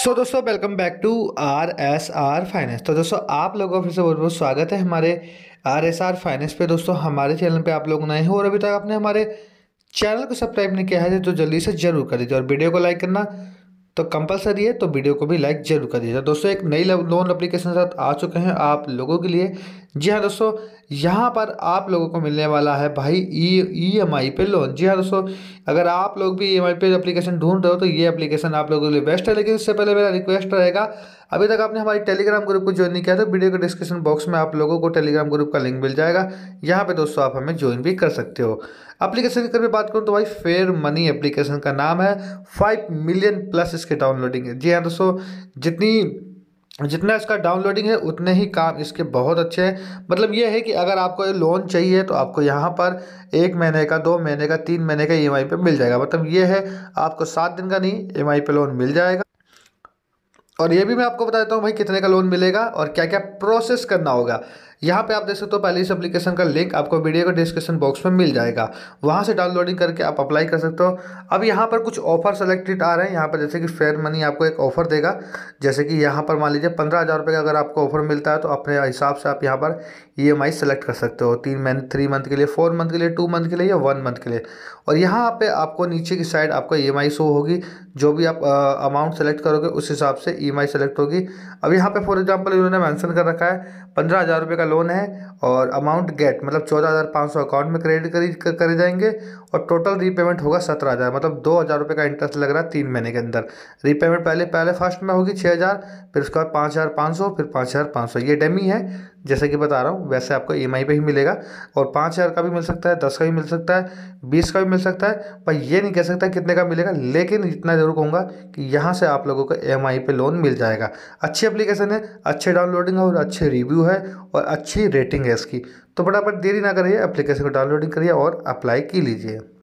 सो so, दोस्तों welcome back to R S R finance तो दोस्तों आप लोगों का फिर से बहुत बहुत स्वागत है हमारे आर एस आर फाइनेंस पे दोस्तों हमारे चैनल पे आप लोग नए हो और अभी तक आपने हमारे चैनल को सब्सक्राइब नहीं किया है तो जल्दी से जरूर कर दीजिए और वीडियो को लाइक करना तो कंपलसरी है तो वीडियो को भी लाइक जरूर कर दीजिएगा दोस्तों एक नई लोन अप्लीकेशन साथ आ चुके हैं आप लोगों के लिए जी हाँ दोस्तों यहाँ पर आप लोगों को मिलने वाला है भाई ई एम आई पे लोन जी हाँ दोस्तों अगर आप लोग भी ई एम आई पे अप्लीकेशन ढूंढ रहे हो तो ये अप्लीकेशन आप लोगों के लिए बेस्ट है लेकिन इससे पहले मेरा रिक्वेस्ट रहेगा अभी तक आपने हमारी टेलीग्राम ग्रुप को ज्वाइन नहीं किया तो वीडियो के डिस्क्रिप्शन बॉक्स में आप लोगों को टेलीग्राम ग्रुप का लिंक मिल जाएगा यहाँ पर दोस्तों आप हमें ज्वाइन भी कर सकते हो एप्लीकेशन की बात करूँ तो भाई फेयर मनी एप्लीकेशन का नाम है फाइव मिलियन प्लस इसके डाउनलोडिंग है जी हाँ दोस्तों जितनी जितना इसका डाउनलोडिंग है उतने ही काम इसके बहुत अच्छे हैं मतलब ये है कि अगर आपको ये लोन चाहिए तो आपको यहाँ पर एक महीने का दो महीने का तीन महीने का ई e पर मिल जाएगा मतलब ये है आपको सात दिन का नहीं ई पर लोन मिल जाएगा और ये भी मैं आपको बता देता हूँ भाई कितने का लोन मिलेगा और क्या क्या प्रोसेस करना होगा यहाँ पे आप देख सकते हो पहले इस एप्लीकेशन का लिंक आपको वीडियो के डिस्क्रिप्शन बॉक्स में मिल जाएगा वहाँ से डाउनलोडिंग करके आप अप्लाई कर सकते हो अब यहाँ पर कुछ ऑफर सेलेक्टेड आ रहे हैं यहाँ पर जैसे कि फेयर मनी आपको एक ऑफर देगा जैसे कि यहाँ पर मान लीजिए पंद्रह हज़ार रुपये का अगर आपको ऑफर मिलता है तो अपने हिसाब से आप यहाँ पर ई एम आई सेलेक्ट कर सकते हो तीन मंथ थ्री मंथ के लिए फोर मंथ के लिए टू मंथ के लिए या वन मंथ के लिए और यहाँ पर आपको नीचे की साइड आपको ई एम आई शो होगी जो भी आप अमाउंट सेलेक्ट करोगे उस हिसाब से ई ई e सेलेक्ट होगी अब यहाँ पे फॉर एग्जांपल इन्होंने मेंशन कर रखा है पंद्रह हज़ार रुपये का लोन है और अमाउंट गेट मतलब चौदह हज़ार पाँच सौ अकाउंट में क्रेडिट करी करे जाएंगे और टोटल रीपेमेंट होगा सत्रह हज़ार मतलब दो हज़ार रुपये का इंटरेस्ट लग रहा है तीन महीने के अंदर रीपेमेंट पहले पहले फर्स्ट में होगी छः हज़ार फिर उसके बाद पाँच हज़ार पाँच सौ फिर पाँच हज़ार पाँच सौ ये डेमी है जैसे कि बता रहा हूँ वैसे आपको ई एम आई पर ही मिलेगा और पाँच हज़ार का भी मिल सकता है दस का भी मिल सकता है बीस का भी मिल सकता है पर ये नहीं कह सकता कितने का मिलेगा लेकिन इतना ज़रूर कहूँगा कि यहाँ से आप लोगों को ई एम आई पर लोन मिल जाएगा अच्छी एप्लीकेशन है अच्छे डाउनलोडिंग है और अच्छे रिव्यू है और अच्छी रेटिंग है इसकी तो बड़ा देरी ना करिए अप्लीकेशन को डाउनलोडिंग करिए और अप्लाई की लीजिए